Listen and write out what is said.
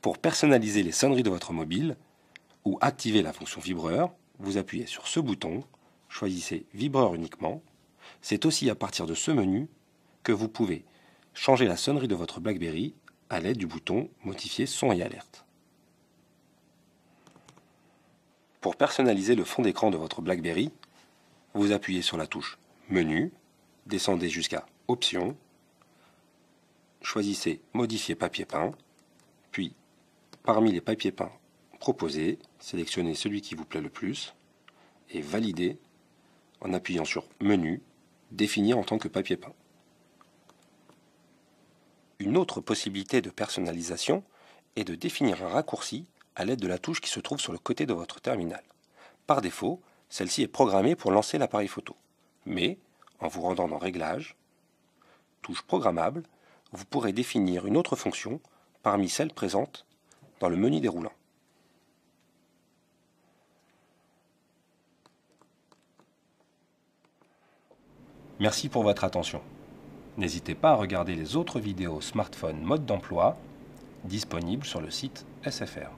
Pour personnaliser les sonneries de votre mobile ou activer la fonction vibreur, vous appuyez sur ce bouton, choisissez Vibreur uniquement. C'est aussi à partir de ce menu que vous pouvez changer la sonnerie de votre BlackBerry à l'aide du bouton Modifier son et alerte. Pour personnaliser le fond d'écran de votre BlackBerry, vous appuyez sur la touche Menu, descendez jusqu'à Options, choisissez Modifier papier peint Parmi les papiers peints proposés, sélectionnez celui qui vous plaît le plus et validez en appuyant sur Menu, Définir en tant que papier peint. Une autre possibilité de personnalisation est de définir un raccourci à l'aide de la touche qui se trouve sur le côté de votre terminal. Par défaut, celle-ci est programmée pour lancer l'appareil photo. Mais, en vous rendant dans Réglages, touche programmable, vous pourrez définir une autre fonction parmi celles présentes dans le menu déroulant. Merci pour votre attention. N'hésitez pas à regarder les autres vidéos smartphone mode d'emploi disponibles sur le site SFR.